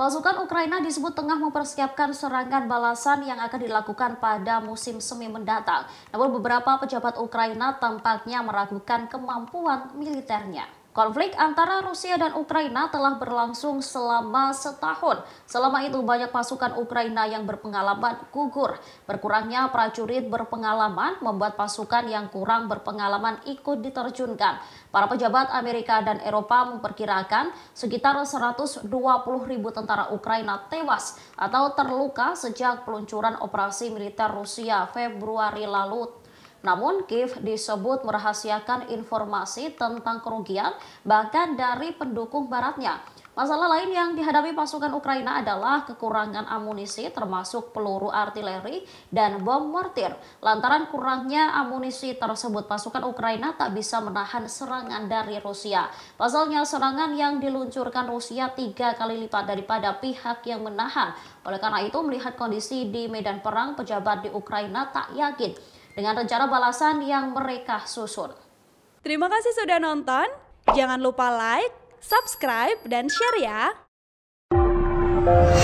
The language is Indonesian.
Pasukan Ukraina disebut tengah mempersiapkan serangan balasan yang akan dilakukan pada musim semi mendatang. Namun beberapa pejabat Ukraina tampaknya meragukan kemampuan militernya. Konflik antara Rusia dan Ukraina telah berlangsung selama setahun. Selama itu banyak pasukan Ukraina yang berpengalaman gugur. Berkurangnya prajurit berpengalaman membuat pasukan yang kurang berpengalaman ikut diterjunkan. Para pejabat Amerika dan Eropa memperkirakan sekitar 120 ribu tentara Ukraina tewas atau terluka sejak peluncuran operasi militer Rusia Februari lalu namun, Kiev disebut merahasiakan informasi tentang kerugian bahkan dari pendukung baratnya. Masalah lain yang dihadapi pasukan Ukraina adalah kekurangan amunisi termasuk peluru artileri dan bom mortir. Lantaran kurangnya amunisi tersebut, pasukan Ukraina tak bisa menahan serangan dari Rusia. Pasalnya serangan yang diluncurkan Rusia tiga kali lipat daripada pihak yang menahan. Oleh karena itu, melihat kondisi di medan perang, pejabat di Ukraina tak yakin dengan rencana balasan yang mereka susun. Terima kasih sudah nonton. Jangan lupa like, subscribe, dan share ya.